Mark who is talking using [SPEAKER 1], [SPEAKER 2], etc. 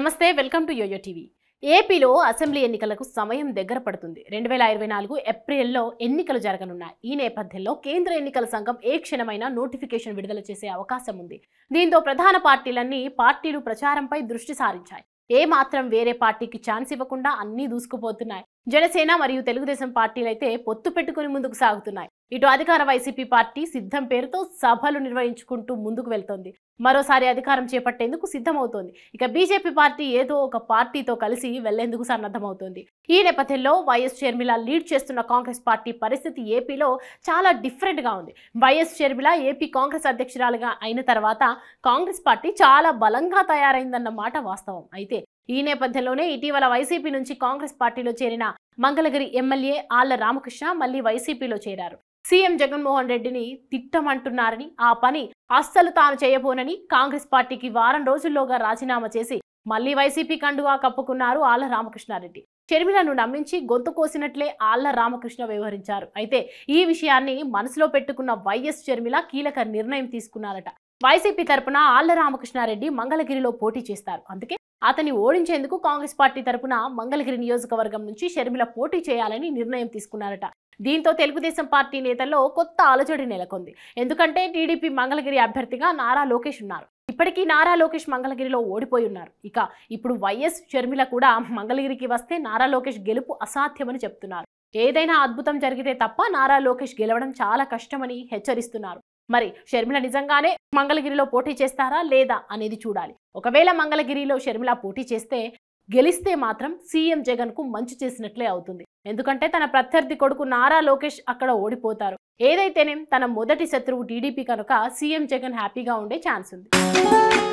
[SPEAKER 1] నమస్తే welcome to YoYo TV ఏపీలో assembly ఎన్నికలకు సమయం దగ్గర పడుతుంది రెండు వేల ఇరవై నాలుగు ఏప్రిల్లో ఎన్నికలు జరగనున్నాయి ఈ నేపథ్యంలో కేంద్ర ఎన్నికల సంఘం ఏ క్షణమైన నోటిఫికేషన్ విడుదల చేసే అవకాశం ఉంది దీంతో ప్రధాన పార్టీలన్నీ పార్టీలు ప్రచారంపై దృష్టి సారించాయి ఏ మాత్రం వేరే పార్టీకి ఛాన్స్ ఇవ్వకుండా అన్నీ దూసుకుపోతున్నాయి జనసేన మరియు తెలుగుదేశం పార్టీలైతే పొత్తు పెట్టుకుని ముందుకు సాగుతున్నాయి ఇటు అధికార వైసీపీ పార్టీ సిద్ధం పేరుతో సభలు నిర్వహించుకుంటూ ముందుకు వెళ్తోంది మరోసారి అధికారం చేపట్టేందుకు సిద్ధమవుతోంది ఇక బీజేపీ పార్టీ ఏదో ఒక పార్టీతో కలిసి వెళ్లేందుకు సన్నద్ధమవుతోంది ఈ నేపథ్యంలో వైఎస్ షర్మిల లీడ్ చేస్తున్న కాంగ్రెస్ పార్టీ పరిస్థితి ఏపీలో చాలా డిఫరెంట్గా ఉంది వైఎస్ షర్మిల ఏపీ కాంగ్రెస్ అధ్యక్షురాలుగా అయిన తర్వాత కాంగ్రెస్ పార్టీ చాలా బలంగా తయారైందన్న మాట వాస్తవం అయితే ఈ నేపథ్యంలోనే ఇటీవల వైసీపీ నుంచి కాంగ్రెస్ పార్టీలో చేరిన మంగళగిరి ఎమ్మెల్యే ఆళ్ల రామకృష్ణ మళ్ళీ వైసీపీలో చేరారు సీఎం జగన్మోహన్ రెడ్డిని తిట్టమంటున్నారని ఆ పని అస్సలు తాను చేయబోనని కాంగ్రెస్ పార్టీకి వారం రోజుల్లోగా రాజీనామా చేసి మళ్లీ వైసీపీ కండుగా కప్పుకున్నారు ఆళ్ల రామకృష్ణారెడ్డి షర్మిలను నమ్మించి గొంతు కోసినట్లే ఆళ్ల రామకృష్ణ వ్యవహరించారు అయితే ఈ విషయాన్ని మనసులో పెట్టుకున్న వైఎస్ షర్మిల కీలక నిర్ణయం తీసుకున్నారట వైసీపీ తరపున ఆళ్ల రామకృష్ణారెడ్డి మంగళగిరిలో పోటీ చేస్తారు అందుకే అతని ఓడించేందుకు కాంగ్రెస్ పార్టీ తరపున మంగళగిరి నియోజకవర్గం నుంచి షర్మిల పోటీ చేయాలని నిర్ణయం తీసుకున్నారట దీంతో తెలుగుదేశం పార్టీ నేతల్లో కొత్త అలజడి నెలకొంది ఎందుకంటే టీడీపీ మంగళగిరి అభ్యర్థిగా నారా లోకేష్ ఉన్నారు ఇప్పటికీ నారా లోకేష్ మంగళగిరిలో ఓడిపోయి ఉన్నారు ఇక ఇప్పుడు వైఎస్ షర్మిల కూడా మంగళగిరికి వస్తే నారా లోకేష్ గెలుపు అసాధ్యమని చెప్తున్నారు ఏదైనా అద్భుతం జరిగితే తప్ప నారా లోకేష్ గెలవడం చాలా కష్టమని హెచ్చరిస్తున్నారు మరి షర్మిల నిజంగానే మంగళగిరిలో పోటీ చేస్తారా లేదా అనేది చూడాలి ఒకవేళ మంగళగిరిలో షర్మిల పోటీ చేస్తే గెలిస్తే మాత్రం సీఎం జగన్కు మంచి చేసినట్లే అవుతుంది ఎందుకంటే తన ప్రత్యర్థి కొడుకు నారా లోకేష్ అక్కడ ఓడిపోతారు ఏదైతేనే తన మొదటి శత్రువు టీడీపీ కనుక సీఎం జగన్ హ్యాపీగా ఉండే ఛాన్స్ ఉంది